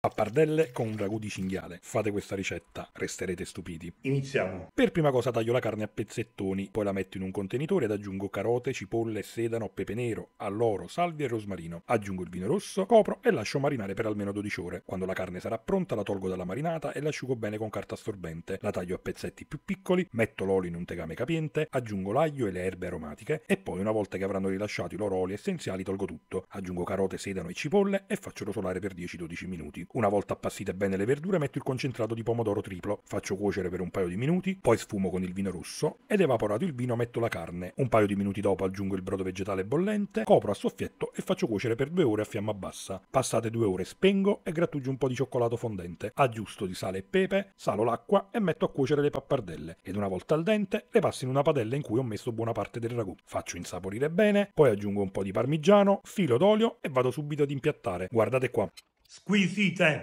pappardelle con un ragù di cinghiale. Fate questa ricetta, resterete stupiti. Iniziamo. Per prima cosa taglio la carne a pezzettoni, poi la metto in un contenitore ed aggiungo carote, cipolle, sedano, pepe nero, alloro, salvia e rosmarino. Aggiungo il vino rosso, copro e lascio marinare per almeno 12 ore. Quando la carne sarà pronta la tolgo dalla marinata e l'asciugo bene con carta assorbente. La taglio a pezzetti più piccoli, metto l'olio in un tegame capiente, aggiungo l'aglio e le erbe aromatiche e poi una volta che avranno rilasciato i loro oli essenziali tolgo tutto. Aggiungo carote, sedano e cipolle e faccio rosolare per 10-12 minuti. Una volta appassite bene le verdure metto il concentrato di pomodoro triplo, faccio cuocere per un paio di minuti, poi sfumo con il vino rosso ed evaporato il vino metto la carne. Un paio di minuti dopo aggiungo il brodo vegetale bollente, copro a soffietto e faccio cuocere per due ore a fiamma bassa. Passate due ore spengo e grattugio un po' di cioccolato fondente. Aggiusto di sale e pepe, salo l'acqua e metto a cuocere le pappardelle ed una volta al dente le passo in una padella in cui ho messo buona parte del ragù. Faccio insaporire bene, poi aggiungo un po' di parmigiano, filo d'olio e vado subito ad impiattare. Guardate qua, squeezy time.